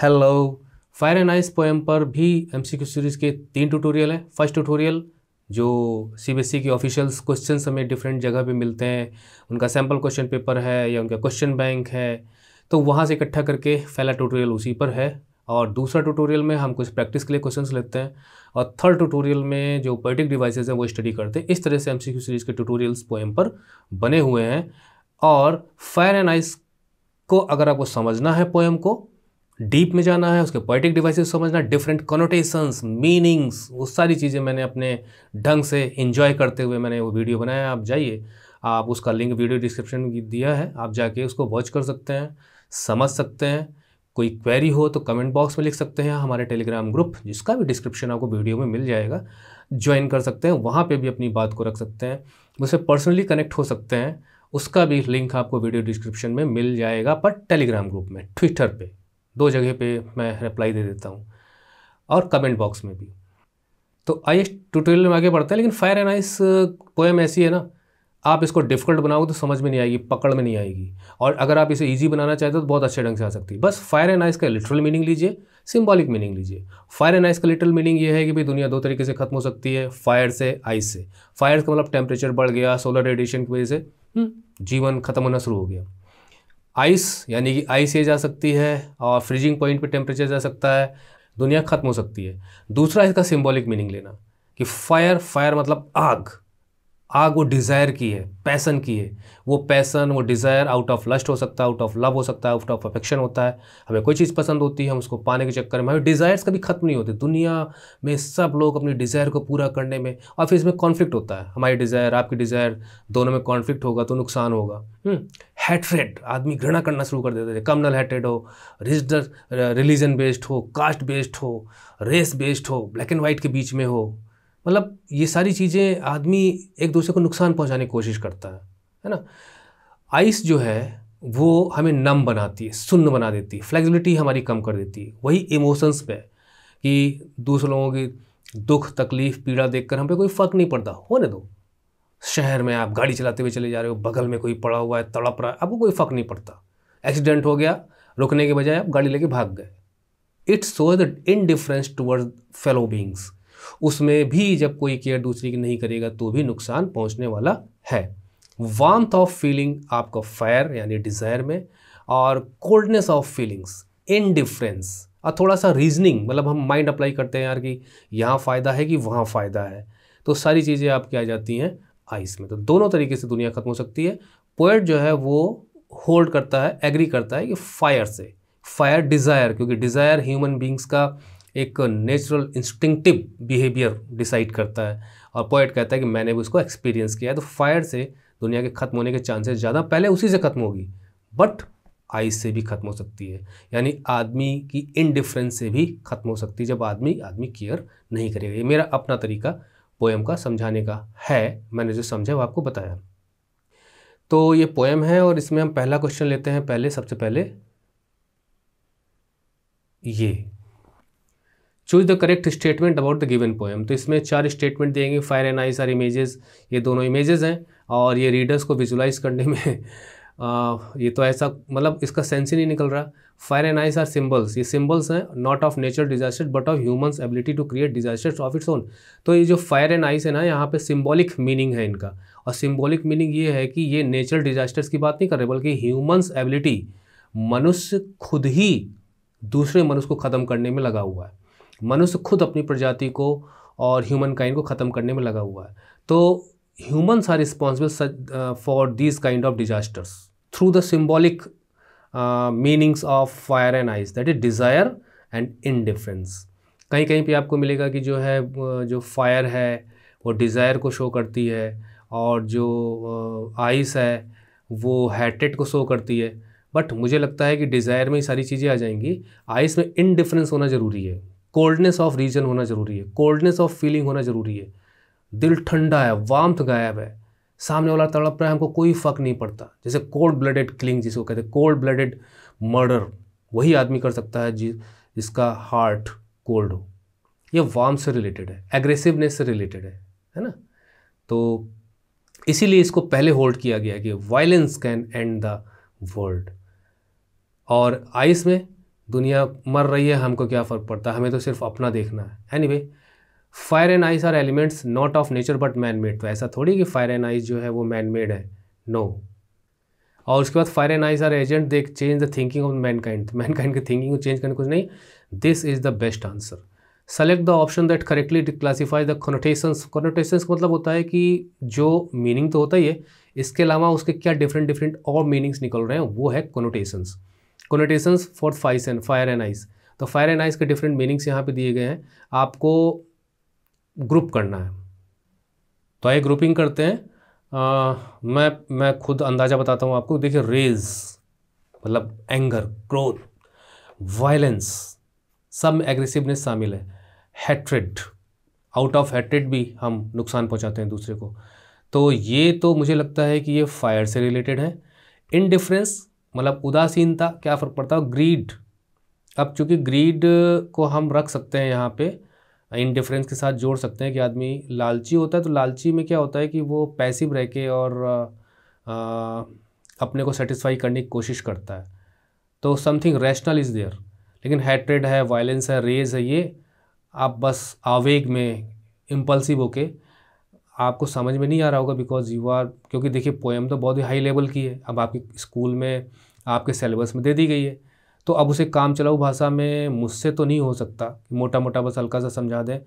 Hello fire and ice poem पर भी MCQ series के तीन ट्यूटोरियल हैं फर्स्ट ट्यूटोरियल जो सीबीएसई e के ऑफिशियल्स क्वेश्चन हमें डिफरेंट जगह पे मिलते हैं उनका सैम्पल क्वेश्चन पेपर है या उनका क्वेश्चन बैंक है तो वहाँ से इकट्ठा करके पहला ट्यूटोरियल उसी पर है और दूसरा ट्यूटोरियल में हम कुछ प्रैक्टिस के लिए क्वेश्चंस लेते हैं और थर्ड ट्यूटोरियल में जो पोइटिक डिवाइसेज हैं वो स्टडी करते हैं इस तरह से एमसीक्यू सीरीज़ के ट्यूटोरियल्स पोएम पर बने हुए हैं और फायर एंड आइस को अगर आपको समझना है पोएम को डीप में जाना है उसके पोइटिक डिवाइसेस समझना डिफरेंट कॉनोटेशंस मीनिंग्स वो सारी चीज़ें मैंने अपने ढंग से इन्जॉय करते हुए मैंने वो वीडियो बनाया आप जाइए आप उसका लिंक वीडियो डिस्क्रिप्शन में दिया है आप जाके उसको वॉच कर सकते हैं समझ सकते हैं कोई क्वेरी हो तो कमेंट बॉक्स में लिख सकते हैं हमारे टेलीग्राम ग्रुप जिसका भी डिस्क्रिप्शन आपको वीडियो में मिल जाएगा ज्वाइन कर सकते हैं वहाँ पर भी अपनी बात को रख सकते हैं मुझसे पर्सनली कनेक्ट हो सकते हैं उसका भी लिंक आपको वीडियो डिस्क्रिप्शन में मिल जाएगा पर टेलीग्राम ग्रुप में ट्विटर पर दो जगह पे मैं रिप्लाई दे देता हूँ और कमेंट बॉक्स में भी तो आइए ट्यूटोरियल में आगे बढ़ते हैं लेकिन फायर एंड आइस पोएम ऐसी है ना आप इसको डिफ़िकल्ट बनाओ तो समझ में नहीं आएगी पकड़ में नहीं आएगी और अगर आप इसे ईजी बनाना चाहते हो तो बहुत अच्छे ढंग से आ सकती है बस फायर एंड आइस का लिटरल मीनिंग लीजिए सिम्बॉलिक मीनिंग लीजिए फायर एंड आइस का लिटरल मीनिंग ये है कि भाई दुनिया दो तरीके से खत्म हो सकती है फायर से आइस से फायर का मतलब टेम्परेचर बढ़ गया सोलर रेडिएशन की वजह से हम्म, जीवन खत्म होना शुरू हो गया आइस यानी कि आइस ये जा सकती है और फ्रीजिंग पॉइंट पे टेम्परेचर जा सकता है दुनिया ख़त्म हो सकती है दूसरा इसका सिम्बॉलिक मीनिंग लेना कि फायर फायर मतलब आग आग वो डिज़ायर की है पैसन की है वो पैसन वो डिज़ायर आउट ऑफ लस्ट हो सकता है आउट ऑफ लव हो सकता है आउट ऑफ अफेक्शन होता है हमें कोई चीज़ पसंद होती है हम उसको पाने के चक्कर में हमें डिज़ायर्स कभी ख़त्म नहीं होते दुनिया में सब लोग अपनी डिज़ायर को पूरा करने में और फिर इसमें कॉन्फ्लिक्ट होता है हमारी डिज़ायर आपकी डिज़ायर दोनों में कॉन्फ्लिक्ट होगा तो नुकसान होगा हेटरेड हम्म, आदमी घृणा करना शुरू कर देते थे कमनल हेटेड हो रिजनल रिलीजन बेस्ड हो कास्ट बेस्ड हो रेस बेस्ड हो ब्लैक एंड वाइट के बीच में हो मतलब ये सारी चीज़ें आदमी एक दूसरे को नुकसान पहुंचाने की कोशिश करता है है ना आइस जो है वो हमें नम बनाती है सुन्न बना देती है फ्लेक्सिबिलिटी हमारी कम कर देती है वही इमोशंस पे कि दूसरे लोगों की दुख तकलीफ पीड़ा देखकर हम पे कोई फ़र्क नहीं पड़ता होने दो शहर में आप गाड़ी चलाते हुए चले जा रहे हो बगल में कोई पड़ा हुआ है तड़प रहा है आपको कोई फ़र्क नहीं पड़ता एक्सीडेंट हो गया रुकने के बजाय आप गाड़ी लेके भाग गए it's so the indifference toward fellow beings उसमें भी जब कोई केयर दूसरी की नहीं करेगा तो भी नुकसान पहुंचने वाला है वार्म्थ ऑफ फीलिंग आपका फायर यानी डिज़ायर में और कोल्डनेस ऑफ फीलिंग्स इनडिफरेंस और थोड़ा सा रीजनिंग मतलब हम माइंड अप्लाई करते हैं यार कि यहाँ फ़ायदा है कि वहाँ फ़ायदा है तो सारी चीज़ें आपकी आ जाती हैं आइस में तो दोनों तरीके से दुनिया ख़त्म हो सकती है पोएट जो है वो होल्ड करता है एग्री करता है कि फायर से फायर डिज़ायर क्योंकि डिज़ायर ह्यूमन बींग्स का एक नेचुरल इंस्टिंक्टिव बिहेवियर डिसाइड करता है और पोइट कहता है कि मैंने भी उसको एक्सपीरियंस किया है तो फायर से दुनिया के ख़त्म होने के चांसेस ज़्यादा पहले उसी से ख़त्म होगी बट आइस से भी ख़त्म हो सकती है यानी आदमी की इनडिफरेंस से भी ख़त्म हो सकती है जब आदमी आदमी केयर नहीं करेगा ये मेरा अपना तरीका पोएम का समझाने का है मैंने जो समझा वो आपको बताया तो ये पोएम है और इसमें हम पहला क्वेश्चन लेते हैं पहले सबसे पहले ये choose the correct statement about the given poem तो इसमें चार स्टेटमेंट देंगे fire and ice are images ये दोनों इमेजेस हैं और ये रीडर्स को विजुलाइज करने में आ, ये तो ऐसा मतलब इसका सेंस ही नहीं निकल रहा fire and ice are symbols ये सिम्बल्स हैं not of natural disaster but of humans ability to create disasters of its own तो ये जो फायर एंड आइस है ना यहाँ पे सिम्बॉलिक मीनिंग है इनका और सिम्बॉलिक मीनिंग ये है कि ये नेचुरल डिजास्टर्स की बात नहीं कर रहे बल्कि ह्यूमन्स एबिलिटी मनुष्य खुद ही दूसरे मनुष्य को ख़त्म करने में लगा हुआ है मनुष्य खुद अपनी प्रजाति को और ह्यूमन काइंड को ख़त्म करने में लगा हुआ है तो humans are responsible for these kind of disasters through the symbolic meanings of fire and ice that is desire and indifference कहीं कहीं पे आपको मिलेगा कि जो है जो फायर है वो डिज़ायर को शो करती है और जो आइस uh, है वो हैटेड को शो करती है बट मुझे लगता है कि डिज़ायर में ही सारी चीज़ें आ जाएंगी आइस में इनडिफरेंस होना ज़रूरी है कोल्डनेस ऑफ रीजन होना ज़रूरी है कोल्डनेस ऑफ फीलिंग होना ज़रूरी है दिल ठंडा है वाम्थ गायब है सामने वाला तड़प रहा है हमको कोई फ़र्क नहीं पड़ता जैसे कोल्ड ब्लडेड किलिंग जिसको कहते हैं कोल्ड ब्लडेड मर्डर वही आदमी कर सकता है जिस जिसका हार्ट कोल्ड हो यह वार्म से रिलेटेड है एग्रेसिवनेस से रिलेटेड है है ना तो इसीलिए इसको पहले होल्ड किया गया कि violence can end the world और आइस में दुनिया मर रही है हमको क्या फ़र्क पड़ता है हमें तो सिर्फ अपना देखना है anyway fire and ice are elements not of nature but man made तो ऐसा थोड़ी कि फायर एंड आइस जो है वो मैन मेड है नो no. और उसके बाद fire and ice are agent they change the thinking of mankind mankind की थिंकिंग को चेंज करने कुछ नहीं this is the best answer select the option that correctly classify the connotations connotations का मतलब होता है कि जो मीनिंग तो होता ही है इसके अलावा उसके क्या डिफरेंट डिफरेंट और मीनिंग्स निकल रहे हैं वो है कॉनोटेशंस कोनोटेशंस फॉर फाइस एंड फायर एंड आइस तो फायर एंड आइस के डिफरेंट मीनिंग्स यहाँ पे दिए गए हैं आपको ग्रुप करना है तो आइए ग्रुपिंग करते हैं आ, मैं मैं खुद अंदाज़ा बताता हूँ आपको देखिए रेज मतलब एंगर क्रोध वायलेंस सब में एग्रेसिवनेस शामिल है हैट्रेड आउट ऑफ हैट्रेड भी हम नुकसान पहुँचाते हैं दूसरे को तो ये तो मुझे लगता है कि ये फायर से रिलेटेड है इनडिफरेंस मतलब उदासीनता क्या फ़र्क पड़ता है ग्रीड अब चूँकि ग्रीड को हम रख सकते हैं यहाँ पे डिफरेंस के साथ जोड़ सकते हैं कि आदमी लालची होता है तो लालची में क्या होता है कि वो पैसिव रह के और आ, अपने को सेटिस्फाई करने की कोशिश करता है तो समथिंग रैशनल इज़ देयर लेकिन हैट्रेड है वायलेंस है रेज है ये आप बस आवेग में इम्पल्सिव होके आपको समझ में नहीं आ रहा होगा बिकॉज यू आर क्योंकि देखिए पोएम तो बहुत ही हाई लेवल की है अब आपके स्कूल में आपके सिलेबस में दे दी गई है तो अब उसे काम चलाऊ भाषा में मुझसे तो नहीं हो सकता मोटा मोटा बस हल्का सा समझा दें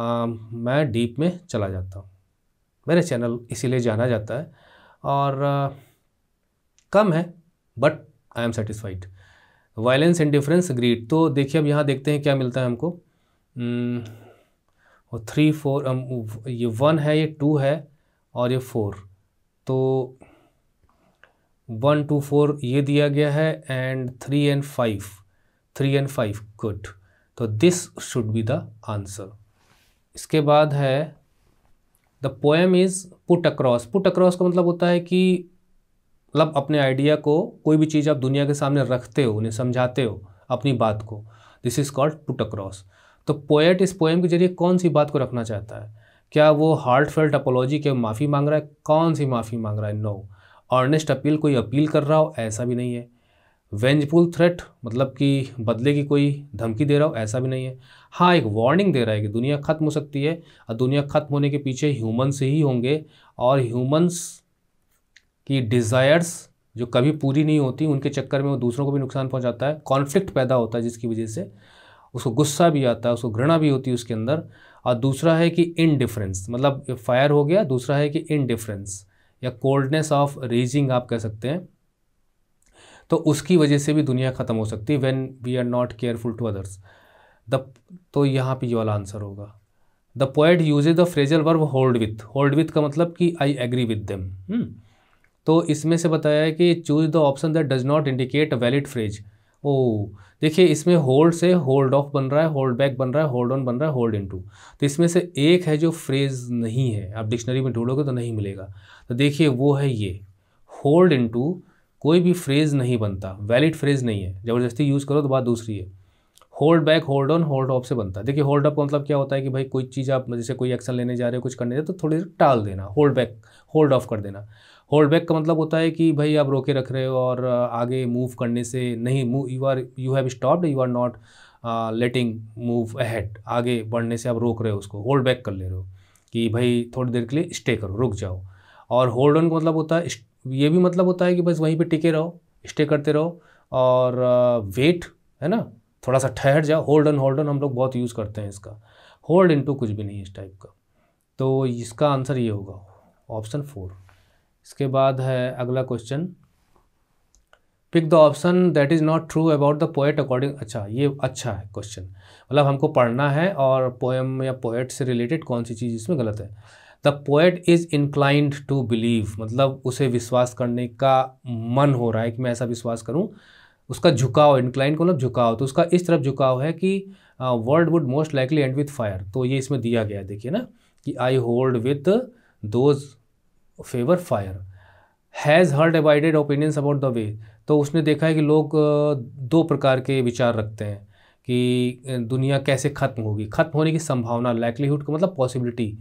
आ, मैं डीप में चला जाता हूँ मेरे चैनल इसीलिए जाना जाता है और आ, कम है but I am satisfied violence and difference greed तो देखिए अब यहाँ देखते हैं क्या मिलता है हमको और थ्री फोर um, ये वन है ये टू है और ये फोर तो वन टू फोर ये दिया गया है and three and five three and five good तो this should be the answer इसके बाद है the poem is put across put across का मतलब होता है कि मतलब अपने आइडिया को कोई भी चीज़ आप दुनिया के सामने रखते हो उन्हें समझाते हो अपनी बात को this is called put across तो पोएट इस पोएम के जरिए कौन सी बात को रखना चाहता है क्या वो हार्ट फेल्ट अपोलॉजी के माफ़ी मांग रहा है कौन सी माफ़ी मांग रहा है नो ऑर्नेस्ट अपील कोई अपील कर रहा हो ऐसा भी नहीं है वेंजफुल थ्रेट मतलब कि बदले की कोई धमकी दे रहा हो ऐसा भी नहीं है हाँ एक वार्निंग दे रहा है कि दुनिया ख़त्म हो सकती है और दुनिया ख़त्म होने के पीछे ह्यूमन्स ही होंगे और ह्यूमन्स की डिज़ायर्स जो कभी पूरी नहीं होती उनके चक्कर में वो दूसरों को भी नुकसान पहुंचाता है कॉन्फ्लिक्ट पैदा होता है जिसकी वजह से उसको गुस्सा भी आता है उसको घृणा भी होती है उसके अंदर और दूसरा है कि इनडिफरेंस मतलब फायर हो गया दूसरा है कि इनडिफरेंस या कोल्डनेस ऑफ रेजिंग आप कह सकते हैं तो उसकी वजह से भी दुनिया ख़त्म हो सकती है when we are not careful to others the तो यहाँ पे ये वाला आंसर होगा the poet uses the phrasal verb hold with hold with का मतलब कि आई एग्री विद देम तो इसमें से बताया है कि choose the option that does not indicate a valid phrase ओ देखिए इसमें होल्ड से होल्ड ऑफ बन रहा है होल्ड बैक बन रहा है होल्ड ऑन बन रहा है होल्ड इन टू तो इसमें से एक है जो फ्रेज नहीं है आप डिक्शनरी में ढूंढोगे तो नहीं मिलेगा तो देखिए वो है ये होल्ड इन टू कोई भी फ्रेज नहीं बनता वैलिड फ्रेज नहीं है ज़बरदस्ती यूज़ करो तो बात दूसरी है hold back hold on hold off से बनता है देखिए होल्ड अप का मतलब क्या होता है कि भाई कोई चीज़ आप जैसे कोई एक्शन लेने जा रहे हो कुछ करने जा रहे हो तो थोड़ी देर टाल देना होल्ड बैक होल्ड ऑफ कर देना होल्ड बैक का मतलब होता है कि भाई आप रोके रख रहे हो और आगे मूव करने से नहीं move you are you have stopped you are not letting move ahead आगे बढ़ने से आप रोक रहे हो उसको होल्ड बैक कर ले रहे हो कि भाई थोड़ी देर के लिए स्टे करो रुक जाओ और होल्ड ऑन का मतलब होता है ये भी मतलब होता है कि बस वहीं पर टिके रहो स्टे करते रहो और वेट है ना थोड़ा सा ठहर जाओ होल्ड ऑन होल्ड ऑन हम लोग बहुत यूज़ करते हैं इसका होल्ड इन टू कुछ भी नहीं इस टाइप का तो इसका आंसर ये होगा ऑप्शन फोर इसके बाद है अगला question pick the option that is not true about the poet according अच्छा ये अच्छा है क्वेश्चन मतलब हमको पढ़ना है और पोएम या पोएट से रिलेटेड कौन सी चीज़ इसमें गलत है the poet is inclined to believe मतलब उसे विश्वास करने का मन हो रहा है कि मैं ऐसा विश्वास करूँ उसका झुकाव इंक्लाइंड को मतलब झुकाव तो उसका इस तरफ झुकाव है कि world would most likely end with fire तो ये इसमें दिया गया है देखिए ना कि I hold with those favour fire has her divided opinions about the way तो उसने देखा है कि लोग दो प्रकार के विचार रखते हैं कि दुनिया कैसे ख़त्म होगी ख़त्म होने की संभावना लाइकलीहुड का मतलब पॉसिबिलिटी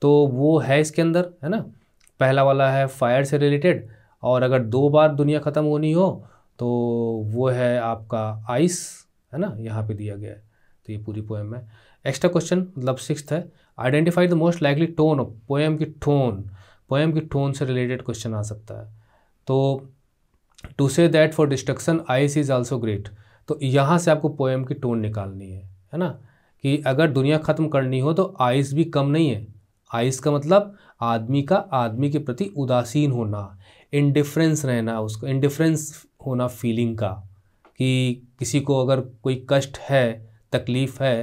तो वो है इसके अंदर है ना पहला वाला है फायर से रिलेटेड और अगर दो बार दुनिया ख़त्म होनी हो तो वो है आपका आइस है ना यहाँ पे दिया गया है तो ये पूरी पोएम है एक्स्ट्रा क्वेश्चन मतलब सिक्स है identify the most likely tone of poem की टोन पोएम की टोन से रिलेटेड क्वेश्चन आ सकता है तो to say that for destruction ice is also great तो यहाँ से आपको पोएम की टोन निकालनी है है ना कि अगर दुनिया ख़त्म करनी हो तो आइस भी कम नहीं है आइस का मतलब आदमी का आदमी के प्रति उदासीन होना इनडिफरेंस रहना उसको इनडिफरेंस होना फीलिंग का कि किसी को अगर कोई कष्ट है तकलीफ़ है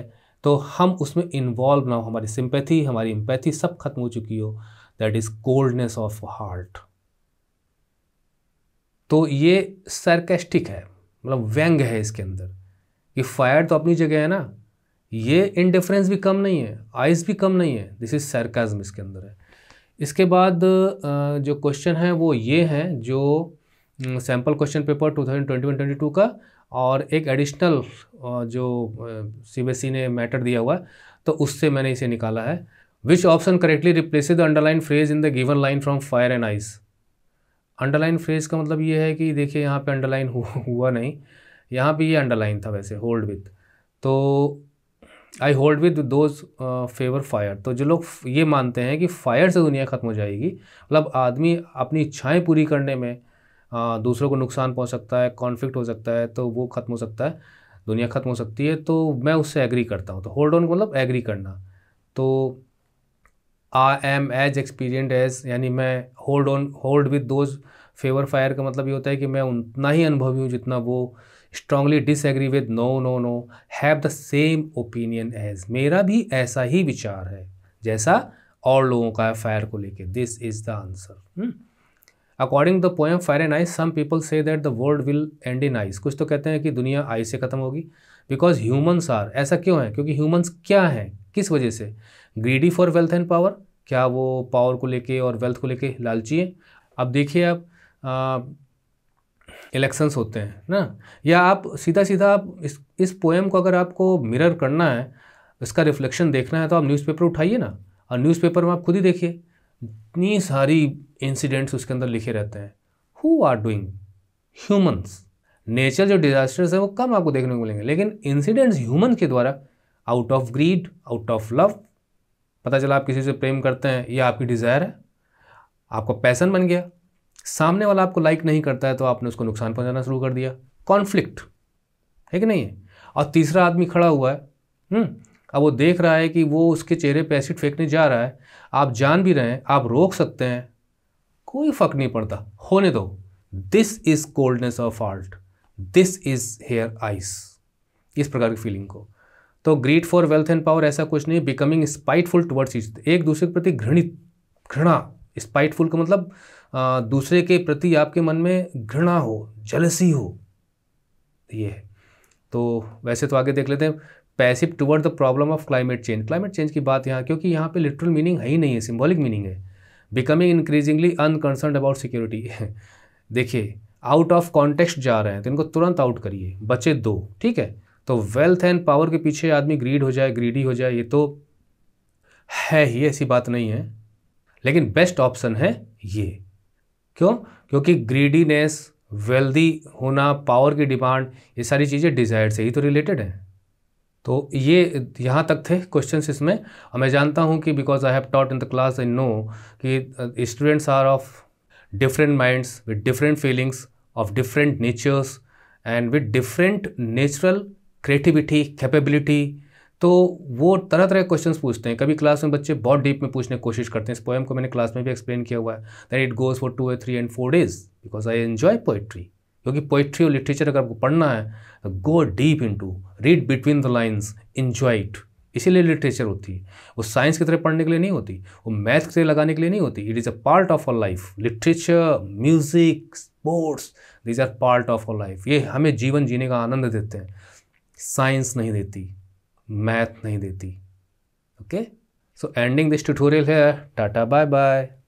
तो हम उसमें इन्वॉल्व ना हो हमारी सिंपैथी हमारी एम्पैथी सब खत्म हो चुकी हो that is coldness of heart तो ये सरकेस्टिक है मतलब व्यंग है इसके अंदर ये फायर तो अपनी जगह है ना ये इनडिफरेंस भी कम नहीं है आइस भी कम नहीं है दिस इज सरकाज्म इसके अंदर है इसके बाद जो क्वेश्चन है वो ये है जो सैम्पल क्वेश्चन पेपर 2021-22 का और एक एडिशनल जो सीबीएसई e ने मैटर दिया हुआ है तो उससे मैंने इसे निकाला है Which option correctly replaces the underline phrase in the given line from fire and ice? Underline phrase का मतलब ये है कि देखिए यहाँ पे अंडरलाइन हुआ नहीं यहाँ पे ये अंडरलाइन था वैसे होल्ड विथ तो I hold with those favour fire तो जो लोग ये मानते हैं कि फायर से दुनिया ख़त्म हो जाएगी मतलब आदमी अपनी इच्छाएँ पूरी करने में आ, uh, दूसरों को नुकसान पहुँच सकता है कॉन्फ्लिक्ट हो सकता है तो वो ख़त्म हो सकता है दुनिया ख़त्म हो सकती है तो मैं उससे एग्री करता हूँ तो होल्ड ऑन मतलब एग्री करना तो I am as experienced as यानी मैं hold on hold with those favour fire का मतलब ये होता है कि मैं उतना ही अनुभवी हूँ जितना वो strongly disagree with no no no have the same opinion as मेरा भी ऐसा ही विचार है जैसा और लोगों का है फायर को लेके this is the answer according the poem fire and ice some people say that the world will end in ice कुछ तो कहते हैं कि दुनिया आइस से ख़त्म होगी बिकॉज ह्यूमन्स आर ऐसा क्यों है क्योंकि ह्यूमन्स क्या हैं किस वजह से greedy for wealth and power क्या वो पावर को लेके और वेल्थ को लेके लालची है अब देखिए आप इलेक्शंस होते हैं ना या आप सीधा सीधा आप इस इस पोएम को अगर आपको मिरर करना है इसका रिफ्लेक्शन देखना है तो आप न्यूज़पेपर उठाइए ना और न्यूज़पेपर में आप खुद ही देखिए इतनी सारी इंसिडेंट्स उसके अंदर लिखे रहते हैं who are doing humans nature जो डिजास्टर्स है वो कम आपको देखने को मिलेंगे लेकिन इंसिडेंट्स ह्यूमन के द्वारा out of greed out of love पता चला आप किसी से प्रेम करते हैं या आपकी डिज़ायर है आपका पैसन बन गया सामने वाला आपको लाइक नहीं करता है तो आपने उसको नुकसान पहुंचाना शुरू कर दिया कॉन्फ्लिक्ट है कि नहीं है और तीसरा आदमी खड़ा हुआ है हम्म, अब वो देख रहा है कि वो उसके चेहरे पे एसिड फेंकने जा रहा है आप जान भी रहे हैं आप रोक सकते हैं कोई फर्क नहीं पड़ता होने दो this is coldness of heart this is here ice इस प्रकार की फीलिंग को तो greed for wealth and power ऐसा कुछ नहीं बिकमिंग स्पाइटफुल टुवर्ड्स इच एक दूसरे के प्रति घृणित घृणा स्पाइटफुल का मतलब आ, दूसरे के प्रति आपके मन में घृणा हो जलसी हो ये है तो वैसे तो आगे देख लेते हैं passive toward the problem of climate change climate change की बात यहाँ क्योंकि यहाँ पे लिटरल मीनिंग है ही नहीं है सिम्बॉलिक मीनिंग है becoming increasingly unconcern about security देखिए आउट ऑफ कॉन्टेक्स्ट जा रहे हैं तो इनको तुरंत आउट करिए बचे दो ठीक है तो वेल्थ एंड पावर के पीछे आदमी ग्रीड हो जाए ग्रीडी हो जाए ये तो है ही ऐसी बात नहीं है लेकिन बेस्ट ऑप्शन है ये क्यों क्योंकि ग्रीडीनेस वेल्दी होना पावर की डिमांड ये सारी चीज़ें डिज़ायर से ही तो रिलेटेड हैं तो ये यहाँ तक थे क्वेश्चन इसमें और मैं जानता हूँ कि because I have taught in the class I know कि students are of different minds with different feelings of different natures and with different natural creativity capability तो वो तरह तरह के क्वेश्चन पूछते हैं कभी क्लास में बच्चे बहुत डीप में पूछने की कोशिश करते हैं इस पोएम को मैंने क्लास में भी एक्सप्लेन किया हुआ है then it goes for two a three and four days because I enjoy poetry क्योंकि पोइट्री और लिटरेचर अगर आपको पढ़ना है go deep in to read between the lines enjoy it इसीलिए लिटरेचर होती है वो साइंस की तरह पढ़ने के लिए नहीं होती वो मैथ की तरह लगाने के लिए नहीं होती it is a part of our life literature music sports these are part of our life ये हमें जीवन जीने का आनंद देते हैं साइंस नहीं देती मैथ नहीं देती okay so ending this tutorial है टाटा बाय बाय